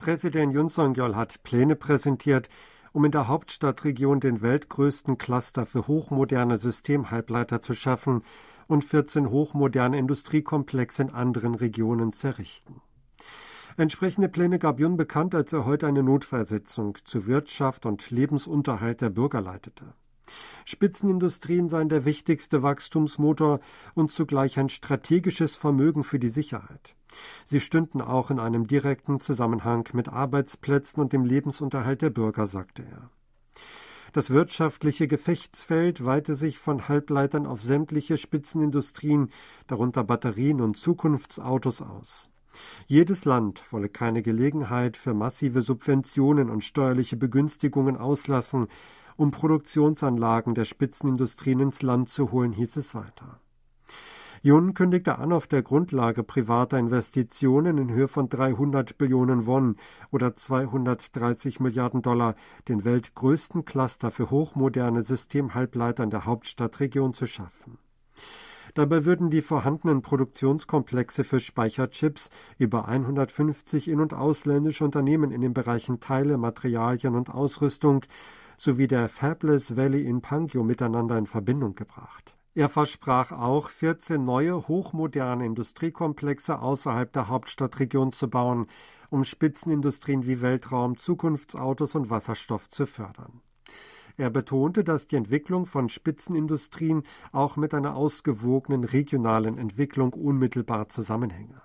Präsident Yun Song-yeol hat Pläne präsentiert, um in der Hauptstadtregion den weltgrößten Cluster für hochmoderne Systemhalbleiter zu schaffen und 14 hochmoderne Industriekomplexe in anderen Regionen zu errichten. Entsprechende Pläne gab Yun bekannt, als er heute eine Notfallsitzung zu Wirtschaft und Lebensunterhalt der Bürger leitete. Spitzenindustrien seien der wichtigste Wachstumsmotor und zugleich ein strategisches Vermögen für die Sicherheit. Sie stünden auch in einem direkten Zusammenhang mit Arbeitsplätzen und dem Lebensunterhalt der Bürger, sagte er. Das wirtschaftliche Gefechtsfeld weite sich von Halbleitern auf sämtliche Spitzenindustrien, darunter Batterien und Zukunftsautos aus. Jedes Land wolle keine Gelegenheit für massive Subventionen und steuerliche Begünstigungen auslassen, um Produktionsanlagen der Spitzenindustrien ins Land zu holen, hieß es weiter. Yun kündigte an, auf der Grundlage privater Investitionen in Höhe von 300 Billionen Won oder 230 Milliarden Dollar den weltgrößten Cluster für hochmoderne Systemhalbleiter in der Hauptstadtregion zu schaffen. Dabei würden die vorhandenen Produktionskomplexe für Speicherchips über 150 in- und ausländische Unternehmen in den Bereichen Teile, Materialien und Ausrüstung sowie der Fabless Valley in Pangyo miteinander in Verbindung gebracht. Er versprach auch, 14 neue hochmoderne Industriekomplexe außerhalb der Hauptstadtregion zu bauen, um Spitzenindustrien wie Weltraum, Zukunftsautos und Wasserstoff zu fördern. Er betonte, dass die Entwicklung von Spitzenindustrien auch mit einer ausgewogenen regionalen Entwicklung unmittelbar zusammenhänge.